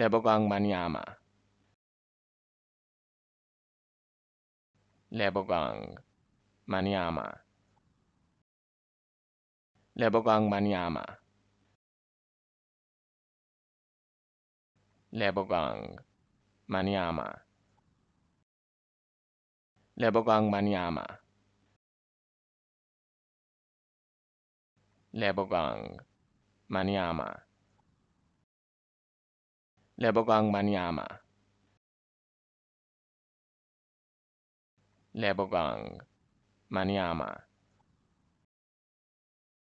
เลบกังมันยามาเลบกังมันยามาเลบกังมันยามาเลบกังมันยามาเลบกังมันยามาเลบกังมันยามาเลบกังมันยามาเลบกังมันยามา